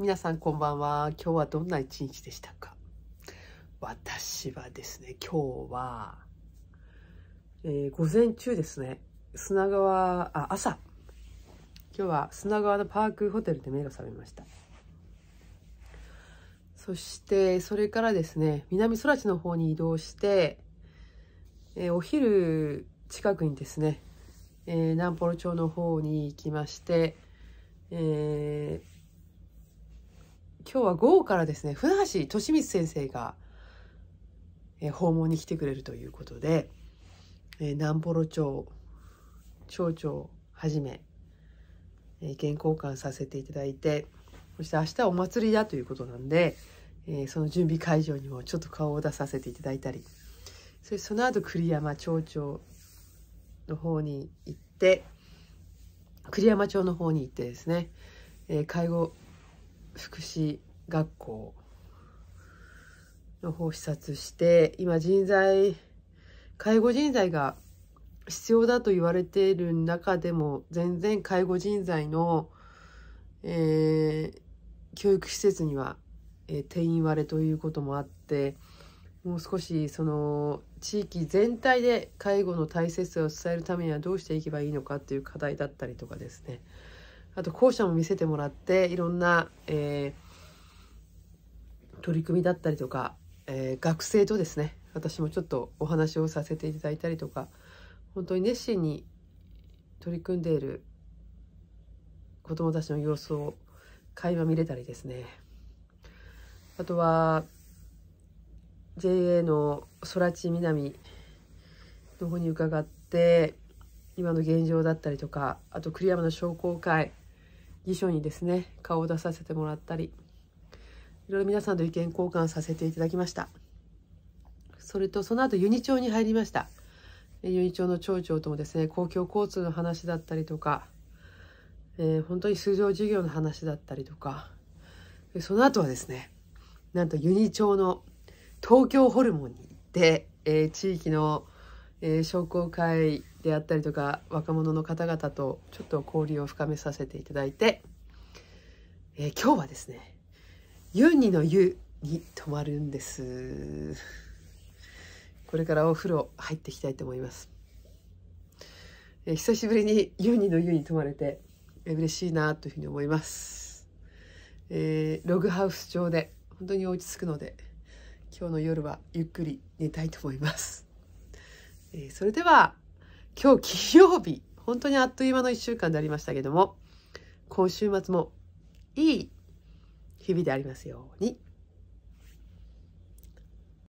皆さんこんばんは。今日はどんな一日でしたか私はですね、今日は、えー、午前中ですね、砂川、あ、朝、今日は砂川のパークホテルで目が覚めました。そして、それからですね、南空地の方に移動して、えー、お昼近くにですね、えー、南幌町の方に行きまして、えー今日は午後からですね、船橋利光先生が、え訪問に来てくれるということで、え南幌町、町長はじめ、意見交換させていただいて、そして明日お祭りだということなんで、えその準備会場にもちょっと顔を出させていただいたり、それその後栗山町長の方に行って、栗山町の方に行ってですね、え介護福祉学校の方を視察して今人材介護人材が必要だと言われている中でも全然介護人材の、えー、教育施設には、えー、定員割れということもあってもう少しその地域全体で介護の大切さを伝えるためにはどうしていけばいいのかっていう課題だったりとかですねあと校舎も見せてもらっていろんな、えー、取り組みだったりとか、えー、学生とですね私もちょっとお話をさせていただいたりとか本当に熱心に取り組んでいる子どもたちの様子を垣間見れたりですねあとは JA の空知南の方に伺って今の現状だったりとかあと栗山の商工会辞書にですね、顔を出させてもらったり、いろいろ皆さんと意見交換させていただきました。それと、その後、ユニ町に入りました。ユニ町の町長ともですね、公共交通の話だったりとか、えー、本当に通常事業の話だったりとか、その後はですね、なんとユニ町の東京ホルモンに行って、えー、地域の、えー、商工会であったりとか若者の方々とちょっと交流を深めさせていただいて、えー、今日はですねユーニの湯に泊まるんですこれからお風呂入っていきたいと思います、えー、久しぶりにユーニの湯に泊まれて、え嬉しいなというふうに思います、えー、ログハウス上で本当に落ち着くので今日の夜はゆっくり寝たいと思います、えー、それでは今日金曜日、本当にあっという間の1週間でありましたけども、今週末もいい日々でありますように。